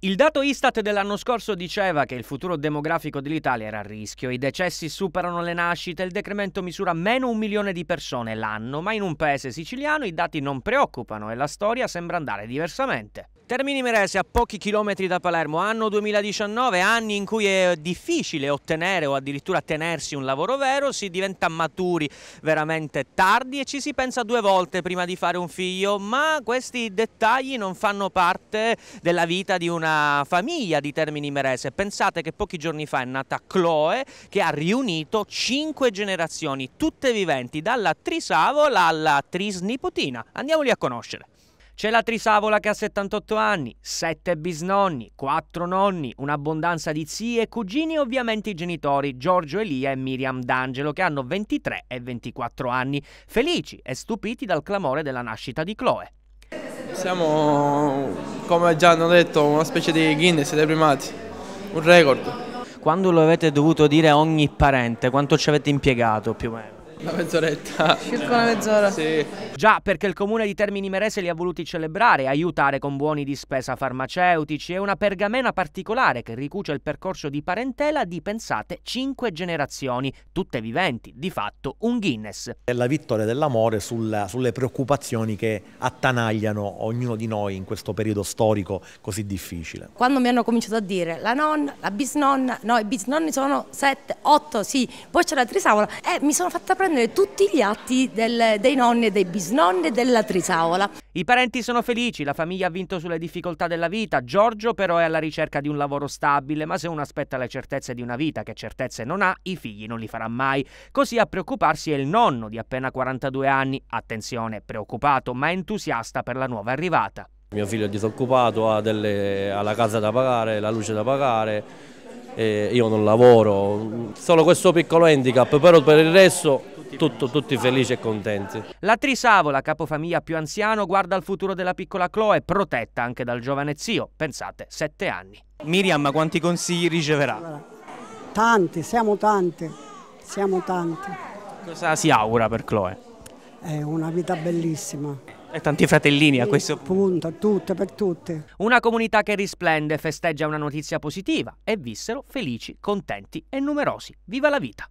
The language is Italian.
Il dato Istat dell'anno scorso diceva che il futuro demografico dell'Italia era a rischio, i decessi superano le nascite, il decremento misura meno un milione di persone l'anno, ma in un paese siciliano i dati non preoccupano e la storia sembra andare diversamente. Termini Merese a pochi chilometri da Palermo, anno 2019, anni in cui è difficile ottenere o addirittura tenersi un lavoro vero, si diventa maturi veramente tardi e ci si pensa due volte prima di fare un figlio, ma questi dettagli non fanno parte della vita di una famiglia di Termini Merese. Pensate che pochi giorni fa è nata Chloe che ha riunito cinque generazioni, tutte viventi, dalla trisavola alla trisnipotina. Andiamoli a conoscere. C'è la Trisavola che ha 78 anni, 7 bisnonni, 4 nonni, un'abbondanza di zie e cugini e ovviamente i genitori Giorgio Elia e Miriam D'Angelo che hanno 23 e 24 anni, felici e stupiti dal clamore della nascita di Chloe. Siamo, come già hanno detto, una specie di Guinness dei primati, un record. Quando lo avete dovuto dire a ogni parente, quanto ci avete impiegato più o meno? Una mezz'oretta. Circa una mezz'ora. Sì. Già, perché il comune di Termini Merese li ha voluti celebrare, aiutare con buoni di spesa farmaceutici e una pergamena particolare che ricuce il percorso di parentela di, pensate, cinque generazioni, tutte viventi, di fatto un Guinness. È la vittoria dell'amore sulle preoccupazioni che attanagliano ognuno di noi in questo periodo storico così difficile. Quando mi hanno cominciato a dire la nonna, la bisnonna, no, i bisnonni sono sette, otto, sì, poi c'è la trisavola, eh, mi sono fatta prendere prendere tutti gli atti del, dei nonni e dei bisnonni della Trisaola. I parenti sono felici, la famiglia ha vinto sulle difficoltà della vita, Giorgio però è alla ricerca di un lavoro stabile, ma se uno aspetta le certezze di una vita che certezze non ha, i figli non li farà mai. Così a preoccuparsi è il nonno di appena 42 anni, attenzione, preoccupato ma entusiasta per la nuova arrivata. Mio figlio è disoccupato, ha, delle, ha la casa da pagare, la luce da pagare, io non lavoro, solo questo piccolo handicap, però per il resto tutto, tutti felici e contenti. La Trisavola, capofamiglia più anziano, guarda il futuro della piccola Chloe, protetta anche dal giovane zio, pensate, sette anni. Miriam, quanti consigli riceverà? Tanti, siamo tante, siamo tante. Cosa si augura per Chloe? È una vita bellissima. E tanti fratellini a questo punto. Tutte per tutte. Una comunità che risplende, festeggia una notizia positiva e vissero felici, contenti e numerosi. Viva la vita!